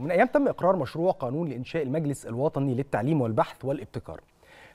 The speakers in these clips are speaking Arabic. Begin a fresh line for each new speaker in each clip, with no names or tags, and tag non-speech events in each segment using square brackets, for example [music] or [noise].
ومن أيام تم إقرار مشروع قانون لإنشاء المجلس الوطني للتعليم والبحث والابتكار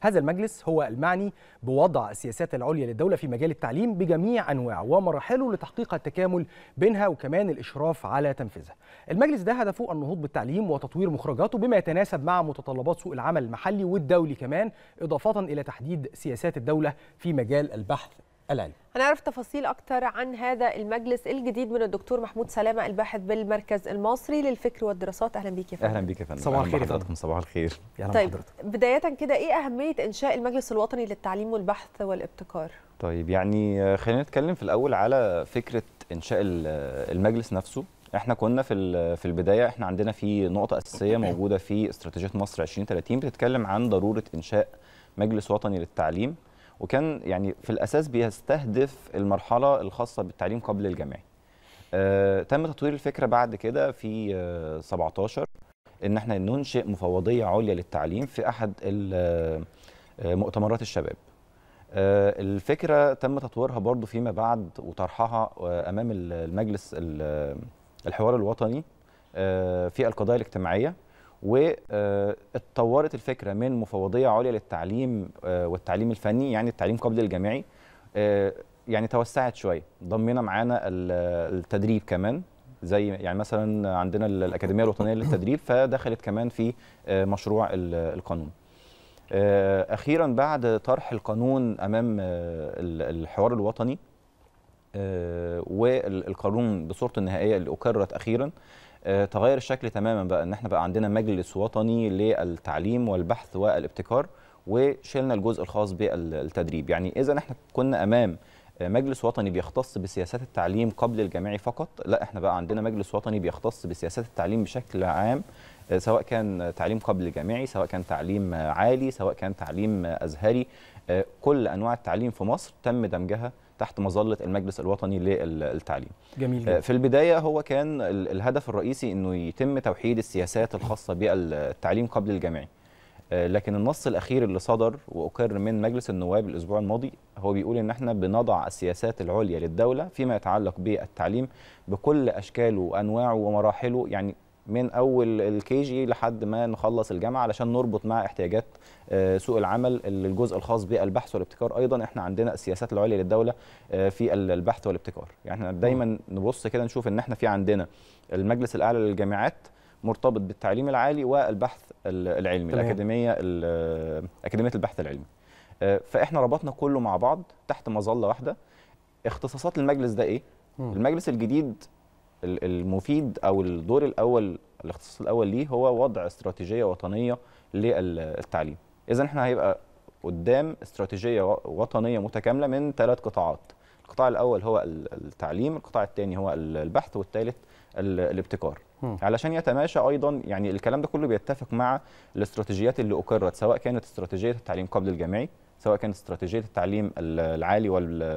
هذا المجلس هو المعني بوضع السياسات العليا للدولة في مجال التعليم بجميع أنواعه ومراحله لتحقيق التكامل بينها وكمان الإشراف على تنفيذها. المجلس ده هدفه النهوض بالتعليم وتطوير مخرجاته بما يتناسب مع متطلبات سوق العمل المحلي والدولي كمان إضافة إلى تحديد سياسات الدولة في مجال البحث العلم
هنعرف تفاصيل أكتر عن هذا المجلس الجديد من الدكتور محمود سلامة الباحث بالمركز المصري للفكر والدراسات أهلا بيك يا فندم أهلا بيك
يا فندم صباح الخير حضراتكم صباح الخير طيب
بداية كده إيه أهمية إنشاء المجلس الوطني للتعليم والبحث والابتكار؟
طيب يعني آه، خلينا نتكلم في الأول على فكرة إنشاء آه، المجلس نفسه احنا كنا في آه، في البدايه احنا عندنا في نقطه اساسيه موجوده في استراتيجيه مصر 2030 بتتكلم عن ضروره انشاء مجلس وطني للتعليم وكان يعني في الاساس بيستهدف المرحله الخاصه بالتعليم قبل الجامعي آه تم تطوير الفكره بعد كده في آه 17 ان احنا ننشئ مفوضيه عليا للتعليم في احد آه، مؤتمرات الشباب آه، الفكره تم تطويرها برضو فيما بعد وطرحها آه، امام المجلس الحوار الوطني في القضايا الاجتماعيه واتطورت الفكره من مفوضيه عليا للتعليم آه، والتعليم الفني يعني التعليم قبل الجامعي آه، يعني توسعت شويه ضمينا معانا التدريب كمان زي يعني مثلا عندنا الاكاديميه الوطنيه للتدريب فدخلت كمان في آه، مشروع القانون اخيرا بعد طرح القانون امام الحوار الوطني والقانون بصورته النهائيه اللي اقرت اخيرا آه، تغير الشكل تماما بقى ان احنا بقى عندنا مجلس وطني للتعليم والبحث والابتكار وشلنا الجزء الخاص بالتدريب يعني اذا احنا كنا امام مجلس وطني بيختص بسياسات التعليم قبل الجامعي فقط لا احنا بقى عندنا مجلس وطني بيختص بسياسات التعليم بشكل عام آه، سواء كان تعليم قبل الجامعي سواء كان تعليم عالي سواء كان تعليم ازهري آه، كل انواع التعليم في مصر تم دمجها تحت مظله المجلس الوطني للتعليم. جميل آه، جدا. في البدايه هو كان الهدف الرئيسي انه يتم توحيد السياسات الخاصه بالتعليم قبل الجامعي. آه، لكن النص الاخير اللي صدر واقر من مجلس النواب الاسبوع الماضي هو بيقول ان احنا بنضع السياسات العليا للدوله فيما يتعلق بالتعليم بكل اشكاله وانواعه ومراحله يعني من اول الكي جي لحد ما نخلص الجامعه علشان نربط مع احتياجات آه، سوق العمل الجزء الخاص بالبحث والابتكار ايضا احنا عندنا السياسات العليا للدوله آه، في البحث والابتكار يعني احنا دايما نبص كده نشوف ان احنا في عندنا المجلس الاعلى للجامعات مرتبط بالتعليم العالي والبحث العلمي تمام. الاكاديميه اكاديميه البحث العلمي آه، فاحنا ربطنا كله مع بعض تحت مظله واحده اختصاصات المجلس ده ايه المجلس الجديد المفيد او الدور الاول الاختصاص الاول ليه هو وضع استراتيجيه وطنيه للتعليم اذا احنا هيبقى قدام استراتيجيه وطنيه متكامله من ثلاث قطاعات القطاع الاول هو التعليم القطاع الثاني هو البحث والثالث الابتكار علشان يتماشى ايضا يعني الكلام ده كله بيتفق مع الاستراتيجيات اللي اقرت سواء كانت استراتيجيه التعليم قبل الجامعي سواء كانت استراتيجيه التعليم العالي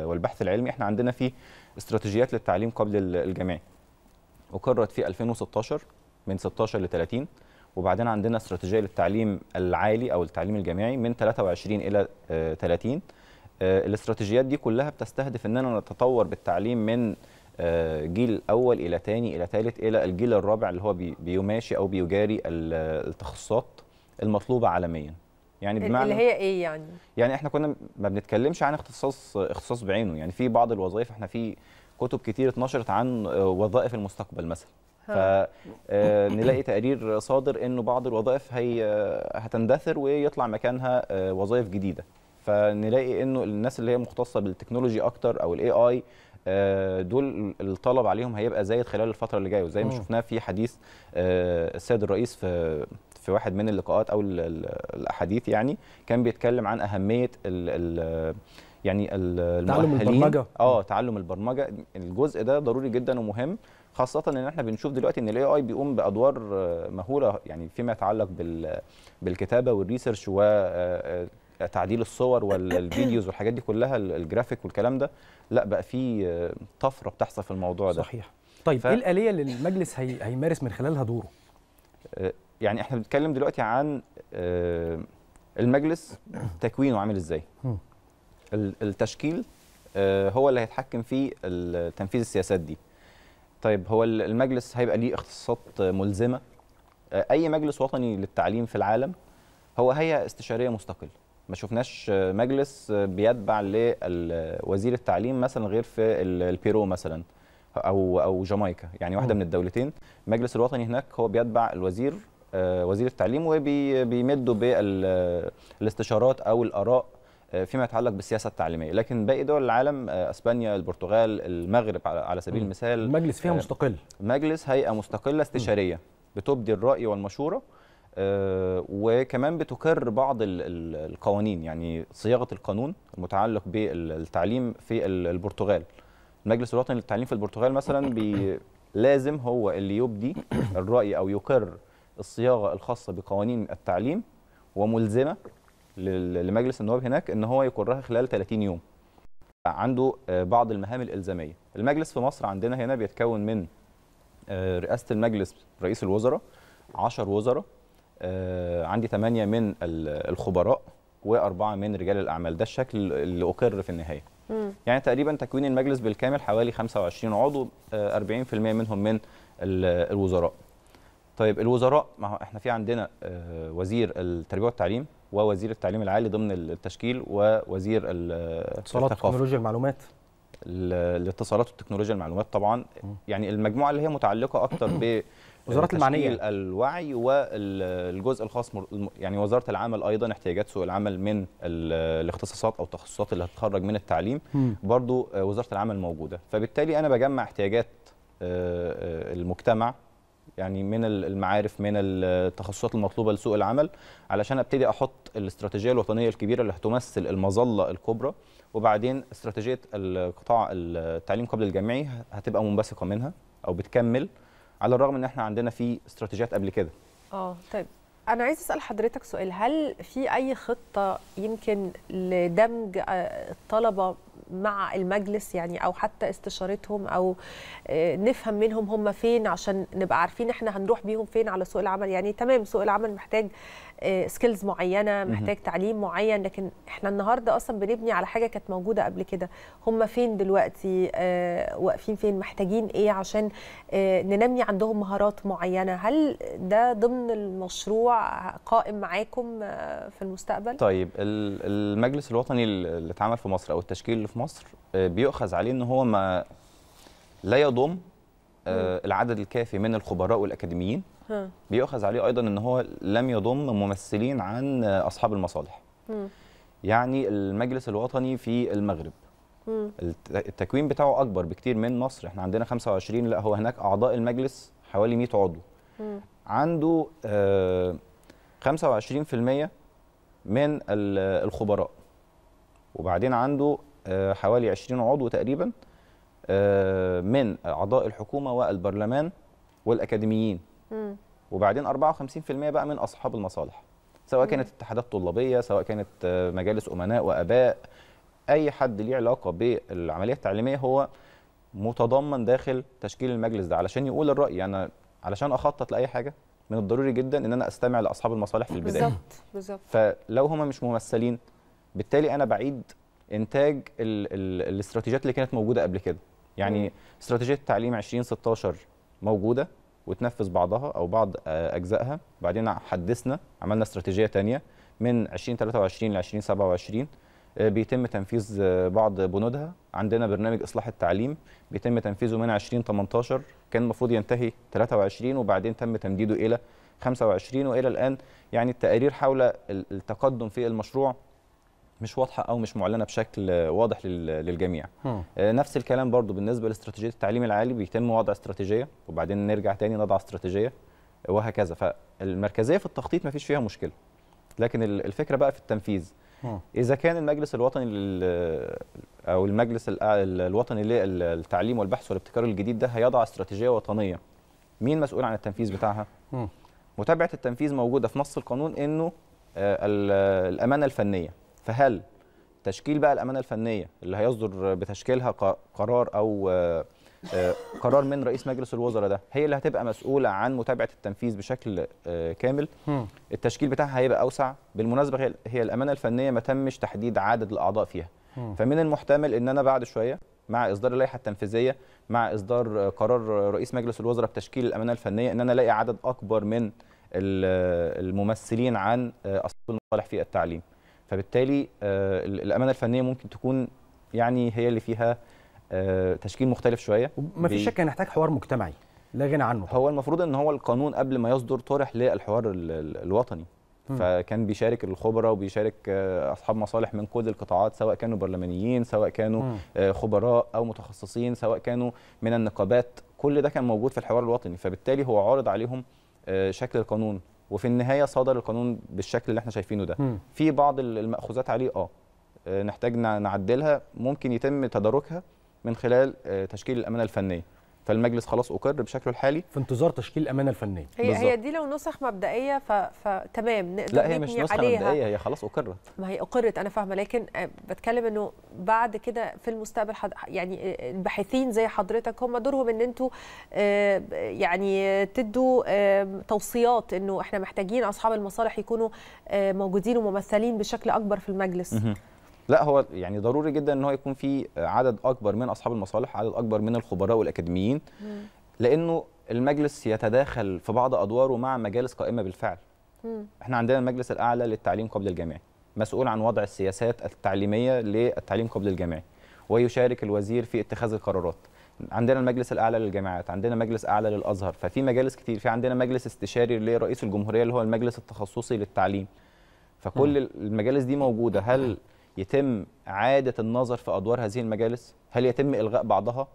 والبحث العلمي احنا عندنا في استراتيجيات للتعليم قبل الجامعي اقرت في 2016 من 16 ل 30 وبعدين عندنا استراتيجيه للتعليم العالي او التعليم الجامعي من 23 الى 30 آه، آه، الاستراتيجيات دي كلها بتستهدف اننا نتطور بالتعليم من آه، جيل اول الى ثاني الى ثالث الى الجيل الرابع اللي هو بيماشي او بيجاري التخصصات المطلوبه عالميا يعني بمعنى اللي هي ايه يعني يعني احنا كنا ما بنتكلمش عن اختصاص اختصاص بعينه يعني في بعض الوظائف احنا في كتب كتير اتنشرت عن آه، وظائف المستقبل مثلا فنلاقي آه، تقرير صادر انه بعض الوظائف هي آه، هتندثر ويطلع مكانها وظائف جديده فنلاقي انه الناس اللي هي مختصه بالتكنولوجي اكتر او الاي اي دول الطلب عليهم هيبقى زايد خلال الفتره اللي جايه وزي ما شفناه في حديث السيد الرئيس في في واحد من اللقاءات او الاحاديث يعني كان بيتكلم عن اهميه ال يعني تعلم البرمجه اه تعلم البرمجه الجزء ده ضروري جدا ومهم خاصه ان احنا بنشوف دلوقتي ان الاي اي بيقوم بادوار آه، مهوله يعني فيما يتعلق بالكتابه والريسيرش وتعديل آه، آه، الصور والفيديوز والحاجات دي كلها الجرافيك والكلام ده لا بقى في طفره بتحصل في الموضوع ده صحيح طيب ف... ايه
الاليه اللي المجلس هي... هيمارس من خلالها دوره
يعني احنا بنتكلم دلوقتي عن المجلس تكوينه عامل ازاي التشكيل آه، هو اللي هيتحكم في تنفيذ السياسات دي طيب هو المجلس هيبقى ليه اختصاصات ملزمه آه، اي مجلس وطني للتعليم في العالم هو هيئه استشاريه مستقله ما شفناش آه، مجلس بيتبع لوزير التعليم مثلا غير في البيرو مثلا او او جامايكا يعني واحده من الدولتين المجلس الوطني هناك هو بيتبع الوزير وزير التعليم وبيمده بالاستشارات او الاراء آه، فيما يتعلق بالسياسه التعليميه لكن باقي دول العالم آه، اسبانيا البرتغال المغرب على سبيل المثال المجلس فيها آه، مستقل مجلس هيئه مستقله استشاريه بتبدي الراي والمشوره وكمان بتكرر بعض القوانين يعني صياغه القانون المتعلق بالتعليم في البرتغال المجلس الوطني للتعليم في البرتغال مثلا بي لازم هو اللي يبدي الراي او يقر الصياغه الخاصه بقوانين التعليم وملزمه لمجلس النواب هناك ان هو يقرها خلال 30 يوم عنده آه، بعض المهام الالزاميه المجلس في مصر عندنا هنا بيتكون من آه، رئاسه المجلس رئيس الوزراء 10 وزراء آه، عندي 8 من الخبراء واربعه من رجال الاعمال ده الشكل اللي اقر في النهايه يعني تقريبا تكوين المجلس بالكامل حوالي 25 عضو 40% منهم من الوزراء طيب الوزراء ما احنا في عندنا وزير التربيه والتعليم ووزير التعليم العالي ضمن التشكيل ووزير الاتصالات والتكنولوجيا المعلومات الاتصالات والتكنولوجيا المعلومات طبعا يعني المجموعه اللي هي متعلقه اكتر ب [coughs] وزاره المعنيه الوعي والجزء الخاص يعني وزاره العمل ايضا احتياجات سوق العمل من الاختصاصات او التخصصات اللي هتخرج من التعليم برضه برضو آه، وزاره العمل موجوده فبالتالي انا بجمع احتياجات آه، آه، المجتمع يعني من المعارف من التخصصات المطلوبه لسوق العمل علشان ابتدي احط الاستراتيجيه الوطنيه الكبيره اللي هتمثل المظله الكبرى وبعدين استراتيجيه القطاع التعليم قبل الجامعي هتبقى منبثقه منها او بتكمل على الرغم ان احنا عندنا في استراتيجيات قبل كده
اه طيب انا عايز اسال حضرتك سؤال هل في اي خطه يمكن لدمج آه، الطلبه مع المجلس يعني او حتى استشارتهم او آه، نفهم منهم هم فين عشان نبقى عارفين احنا هنروح بيهم فين على سوق العمل يعني تمام سوق العمل محتاج سكيلز آه، معينه محتاج تعليم معين لكن احنا النهارده اصلا بنبني على حاجه كانت موجوده قبل كده هم فين دلوقتي آه، واقفين فين محتاجين ايه عشان ننمي عندهم مهارات معينه هل ده ضمن المشروع قائم معاكم في المستقبل
طيب المجلس الوطني اللي اتعمل في مصر او التشكيل اللي في مصر آه، بيؤخذ عليه ان هو ما لا يضم آه، العدد الكافي من الخبراء والاكاديميين بيؤخذ عليه ايضا ان هو لم يضم ممثلين عن آه، اصحاب المصالح يعني المجلس الوطني في المغرب التكوين بتاعه اكبر بكتير من مصر احنا عندنا 25 لا هو هناك اعضاء المجلس حوالي 100 عضو عنده 25% من الخبراء وبعدين عنده آه، حوالي 20 عضو تقريبا آه، من اعضاء الحكومه والبرلمان والاكاديميين وبعدين 54% بقى من اصحاب المصالح سواء كانت اتحادات طلابيه سواء كانت آه، مجالس امناء واباء اي حد ليه علاقه بالعمليه التعليميه هو متضمن داخل تشكيل المجلس ده علشان يقول الراي انا يعني علشان اخطط لاي حاجه من الضروري جدا ان انا استمع لاصحاب المصالح في البدايه بالظبط بالظبط فلو هم مش ممثلين بالتالي انا بعيد انتاج الـ الـ الاستراتيجيات اللي كانت موجوده قبل كده يعني استراتيجيه التعليم 2016 موجوده وتنفذ بعضها او بعض آه، اجزائها بعدين حدثنا عملنا استراتيجيه ثانيه من 2023 ل 2027 بيتم تنفيذ آه، بعض بنودها عندنا برنامج اصلاح التعليم بيتم تنفيذه من 2018 كان المفروض ينتهي 23 وبعدين تم تمديده الى 25 والى الان يعني التقارير حول التقدم في المشروع مش واضحه او مش معلنه بشكل واضح للجميع آه، نفس الكلام برضو بالنسبه لاستراتيجيه التعليم العالي بيتم وضع استراتيجيه وبعدين نرجع تاني نضع استراتيجيه وهكذا فالمركزيه في التخطيط ما فيش فيها مشكله لكن الفكره بقى في التنفيذ اذا كان المجلس الوطني او المجلس آه، الوطني للتعليم والبحث والابتكار الجديد ده هيضع استراتيجيه وطنيه مين مسؤول عن التنفيذ بتاعها متابعه التنفيذ موجوده في نص القانون انه آه، الامانه الفنيه فهل تشكيل بقى الامانه الفنيه اللي هيصدر بتشكيلها قرار او آه، آه، قرار من رئيس مجلس الوزراء ده هي اللي هتبقى مسؤوله عن متابعه التنفيذ بشكل آه، كامل التشكيل بتاعها هيبقى اوسع بالمناسبه هي الامانه الفنيه ما تمش تحديد عدد الاعضاء فيها فمن المحتمل ان انا بعد شويه مع اصدار اللائحه التنفيذيه مع اصدار قرار رئيس مجلس الوزراء بتشكيل الامانه الفنيه ان انا الاقي عدد اكبر من الممثلين عن اصحاب المصالح في التعليم فبالتالي آه، الامانه الفنيه ممكن تكون يعني هي اللي فيها آه، تشكيل مختلف شويه ما في شك
هنحتاج حوار مجتمعي
لا غنى عنه هو المفروض ان هو القانون قبل ما يصدر طرح للحوار الوطني م. فكان بيشارك الخبراء وبيشارك آه، اصحاب مصالح من كل القطاعات سواء كانوا برلمانيين سواء كانوا خبراء او متخصصين سواء كانوا من النقابات كل ده كان موجود في الحوار الوطني فبالتالي هو عارض عليهم شكل القانون وفي النهايه صدر القانون بالشكل اللي احنا شايفينه ده في بعض الماخوذات عليه اه, آه، نحتاج نعدلها ممكن يتم تداركها من خلال آه، تشكيل الامانه الفنيه فالمجلس خلاص اقر بشكله الحالي في انتظار تشكيل الامانه الفنيه هي بالزبط. هي
دي لو نسخ مبدئيه ف... فتمام نقدر عليها لا هي مش نسخه عليها. مبدئيه
هي خلاص اقرت
ما هي اقرت انا فاهمه لكن آه، بتكلم انه بعد كده في المستقبل حد... يعني آه، آه، الباحثين زي حضرتك هم دورهم ان انتوا يعني تدوا توصيات انه احنا محتاجين اصحاب المصالح يكونوا موجودين وممثلين بشكل اكبر في المجلس
لا هو يعني ضروري جدا ان هو يكون في عدد اكبر من اصحاب المصالح عدد اكبر من الخبراء والاكاديميين لانه المجلس يتداخل في بعض ادواره مع مجالس قائمه بالفعل احنا عندنا المجلس الاعلى للتعليم قبل الجامعي مسؤول عن وضع السياسات التعليميه للتعليم قبل الجامعي ويشارك الوزير في اتخاذ القرارات عندنا المجلس الاعلى للجامعات عندنا مجلس اعلى للازهر ففي مجالس كتير في عندنا مجلس استشاري لرئيس الجمهوريه اللي هو المجلس التخصصي للتعليم فكل المجالس دي موجوده هل يتم إعادة النظر في أدوار هذه المجالس؟ هل يتم إلغاء بعضها؟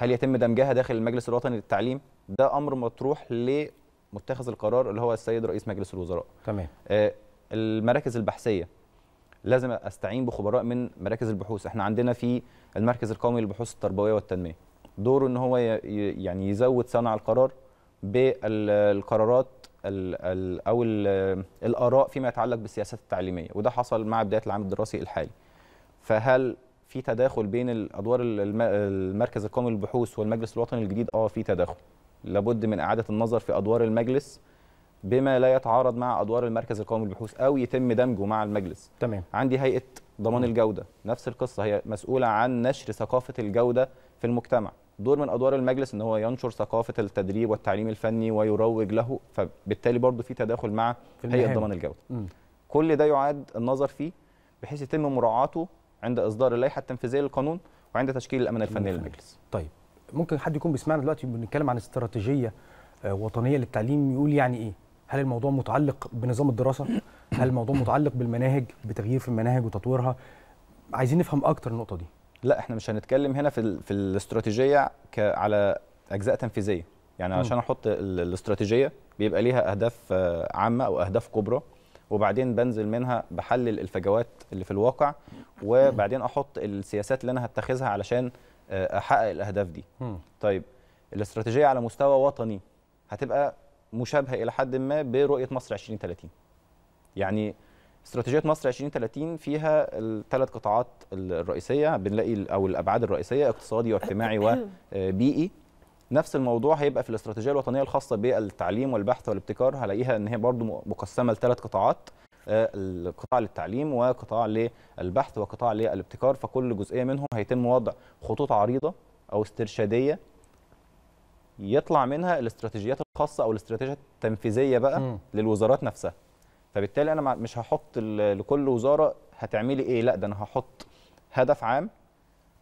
هل يتم دمجها داخل المجلس الوطني للتعليم؟ ده أمر مطروح لمتخذ القرار اللي هو السيد رئيس مجلس الوزراء. تمام. آه، المراكز البحثية لازم أستعين بخبراء من مراكز البحوث، احنا عندنا في المركز القومي للبحوث التربوية والتنمية. دوره ان هو يعني يزود صنع القرار بالقرارات ال ال او الـ الاراء فيما يتعلق بالسياسات التعليميه وده حصل مع بدايه العام الدراسي الحالي فهل في تداخل بين الادوار المركز القومي للبحوث والمجلس الوطني الجديد اه في تداخل لابد من اعاده النظر في ادوار المجلس بما لا يتعارض مع ادوار المركز القومي للبحوث او يتم دمجه مع المجلس تمام عندي هيئه ضمان الجوده نفس القصه هي مسؤوله عن نشر ثقافه الجوده في المجتمع دور من ادوار المجلس ان هو ينشر ثقافه التدريب والتعليم الفني ويروج له فبالتالي برضه في تداخل مع هيئه ضمان الجوده كل ده يعاد النظر فيه بحيث يتم مراعاته عند اصدار اللائحه التنفيذيه للقانون وعند تشكيل الامانه الفنيه
للمجلس طيب ممكن حد يكون بيسمعنا دلوقتي بنتكلم عن استراتيجيه آه، وطنيه للتعليم يقول يعني ايه هل الموضوع متعلق بنظام الدراسه هل الموضوع متعلق بالمناهج بتغيير في المناهج وتطويرها عايزين نفهم اكتر النقطه دي
لا احنا مش هنتكلم هنا في ال... في الاستراتيجيه ك... على اجزاء تنفيذيه يعني م. عشان احط الاستراتيجيه بيبقى ليها اهداف آه، عامه او اهداف كبرى وبعدين بنزل منها بحلل الفجوات اللي في الواقع وبعدين احط السياسات اللي انا هتخذها علشان آه، احقق الاهداف دي م. طيب الاستراتيجيه على مستوى وطني هتبقى مشابهه الى حد ما برؤيه مصر 2030 يعني استراتيجيه مصر 2030 فيها الثلاث قطاعات الرئيسيه بنلاقي او الابعاد الرئيسيه اقتصادي واجتماعي وبيئي آه، نفس الموضوع هيبقى في الاستراتيجيه الوطنيه الخاصه بالتعليم والبحث والابتكار هلاقيها ان هي برضو مقسمه لثلاث قطاعات آه، القطاع للتعليم وقطاع للبحث وقطاع للابتكار فكل جزئيه منهم هيتم وضع خطوط عريضه او استرشاديه يطلع منها الاستراتيجيات الخاصه او الاستراتيجيه التنفيذيه بقى م. للوزارات نفسها فبالتالي انا مش هحط لكل وزاره هتعملي ايه لا ده انا هحط هدف عام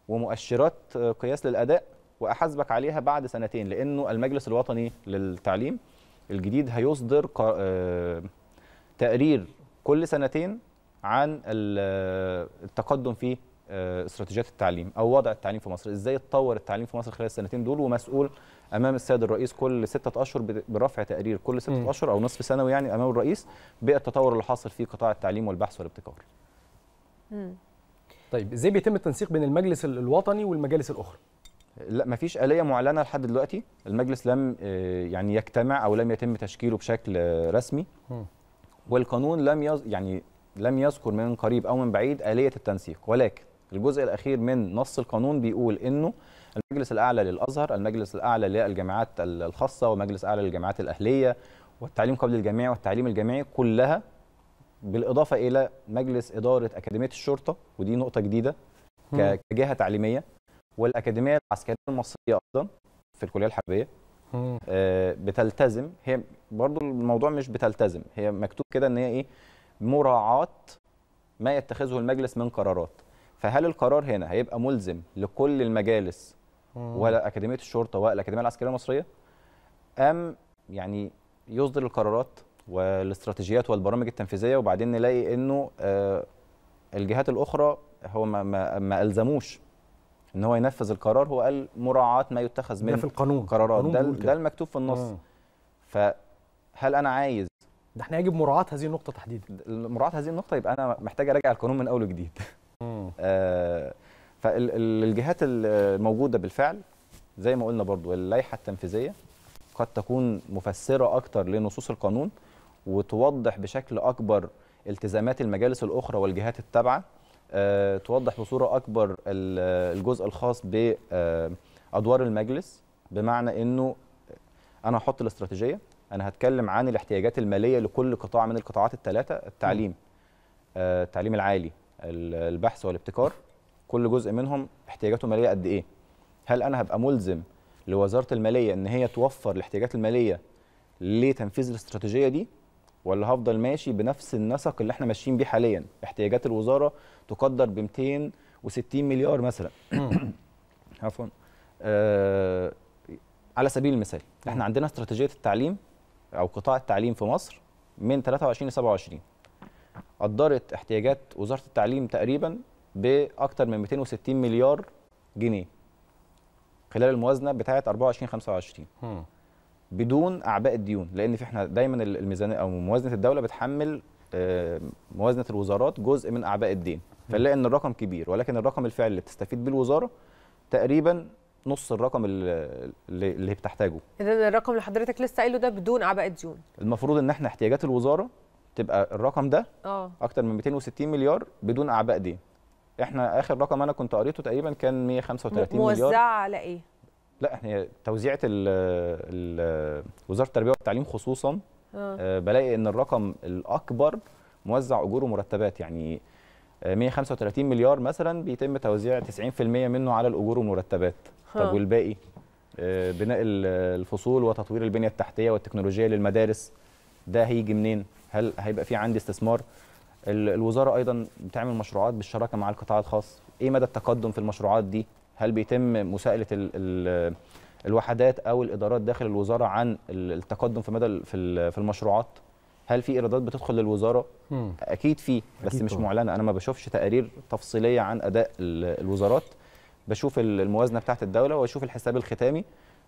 ومؤشرات آه، قياس للاداء واحاسبك عليها بعد سنتين لانه المجلس الوطني للتعليم الجديد هيصدر آه، تقرير كل سنتين عن آه، التقدم في آه، استراتيجيات التعليم او وضع التعليم في مصر ازاي اتطور التعليم في مصر خلال السنتين دول ومسؤول امام السيد الرئيس كل ستة اشهر برفع تقرير كل ستة اشهر او نصف سنوي يعني امام الرئيس بالتطور اللي حاصل في قطاع التعليم والبحث والابتكار م. طيب
ازاي بيتم التنسيق بين المجلس الوطني والمجالس الاخرى
لا ما فيش آلية معلنة لحد دلوقتي المجلس لم آه، يعني يجتمع أو لم يتم تشكيله بشكل رسمي والقانون لم يعني لم يذكر من قريب أو من بعيد آلية التنسيق ولكن الجزء الاخير من نص القانون بيقول انه المجلس الاعلى للازهر المجلس الاعلى للجامعات الخاصه والمجلس الاعلى للجامعات الاهليه والتعليم قبل الجامعي والتعليم الجامعي كلها بالاضافه الى مجلس اداره اكاديميه الشرطه ودي نقطه جديده كجهه تعليميه والاكاديميه العسكريه المصريه ايضا في الكليه الحربيه آه، بتلتزم هي برضو الموضوع مش بتلتزم هي مكتوب كده ان هي ايه مراعاه ما يتخذه المجلس من قرارات فهل القرار هنا هيبقى ملزم لكل المجالس ولا اكاديميه الشرطه ولا الاكاديميه العسكريه المصريه ام يعني يصدر القرارات والاستراتيجيات والبرامج التنفيذيه وبعدين نلاقي انه آه، الجهات الاخرى هو ما, ما, ما الزموش ان هو ينفذ القرار هو قال مراعاه ما يتخذ من في القانون قرارات ده, ده المكتوب في النص فهل انا عايز ده احنا يجب مراعاه هذه النقطه تحديدا مراعاه هذه النقطه يبقى انا محتاج اراجع القانون من اول وجديد [laughs] آه، فالجهات الموجوده بالفعل زي ما قلنا برضو اللائحه التنفيذيه قد تكون مفسره اكتر لنصوص القانون وتوضح بشكل اكبر التزامات المجالس الاخرى والجهات التابعه آه، توضح بصوره اكبر الجزء الخاص بادوار آه، المجلس بمعنى انه انا هحط الاستراتيجيه انا هتكلم عن الاحتياجات الماليه لكل قطاع من القطاعات الثلاثه التعليم التعليم العالي البحث والابتكار كل جزء منهم احتياجاته ماليه قد ايه هل انا هبقى ملزم لوزاره الماليه ان هي توفر الاحتياجات الماليه لتنفيذ الاستراتيجيه دي ولا هفضل ماشي بنفس النسق اللي احنا ماشيين بيه حاليا احتياجات الوزاره تقدر ب 260 مليار مثلا [coughs] عفوا آه على سبيل المثال احنا عندنا استراتيجيه التعليم او قطاع التعليم في مصر من 23 ل 27 قدرت احتياجات وزاره التعليم تقريبا باكثر من 260 مليار جنيه خلال الموازنه بتاعه 24 25 بدون اعباء الديون لان في احنا دايما الميزانيه او موازنه الدوله بتحمل آه، موازنه الوزارات جزء من اعباء الدين فنلاقي ان الرقم كبير ولكن الرقم الفعلي اللي بتستفيد بيه الوزاره تقريبا نص الرقم اللي, اللي بتحتاجه
اذا الرقم اللي حضرتك لسه قايله ده بدون اعباء الديون
المفروض ان احنا احتياجات الوزاره تبقى الرقم ده اه اكتر من 260 مليار بدون اعباء دين احنا اخر رقم انا كنت قريته تقريبا كان 135 مليار موزعه على ايه لا احنا توزيعه وزاره التربيه والتعليم خصوصا أوه. آه، بلاقي ان الرقم الاكبر موزع اجور ومرتبات يعني 135 آه، مليار مثلا بيتم توزيع 90% منه على الاجور والمرتبات طب والباقي آه، بناء الفصول وتطوير البنيه التحتيه والتكنولوجيا للمدارس ده هيجي منين هل هيبقى في عندي استثمار الوزاره ايضا بتعمل مشروعات بالشراكه مع القطاع الخاص ايه مدى التقدم في المشروعات دي هل بيتم مساءله الوحدات او الادارات داخل الوزاره عن التقدم في مدى في المشروعات هل في ايرادات بتدخل للوزاره مم. اكيد في بس أكيد مش طبعا. معلنه انا ما بشوفش تقارير تفصيليه عن اداء الوزارات بشوف الموازنه بتاعه الدوله واشوف الحساب الختامي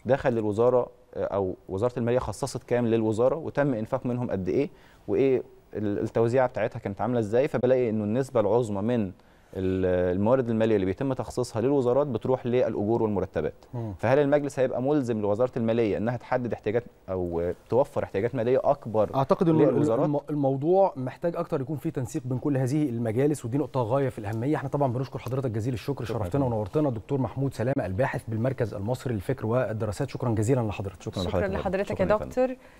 دخل للوزاره آه، او وزاره الماليه خصصت كام للوزاره وتم انفاق منهم قد ايه وايه التوزيعه بتاعتها كانت عامله ازاي فبلاقي انه النسبه العظمى من الموارد الماليه اللي بيتم تخصيصها للوزارات بتروح للاجور والمرتبات فهل المجلس هيبقى ملزم لوزاره الماليه انها تحدد احتياجات او توفر احتياجات ماليه اكبر اعتقد ان
الموضوع محتاج اكتر يكون في تنسيق بين كل هذه المجالس ودي نقطه غايه في الاهميه احنا طبعا بنشكر حضرتك جزيل الشكر شرفتنا ونورتنا الدكتور محمود سلامه الباحث بالمركز المصري للفكر والدراسات شكرا جزيلا لحضرتك شكرا, شكرا لحضرتك, لحضرتك شكرا يا
دكتور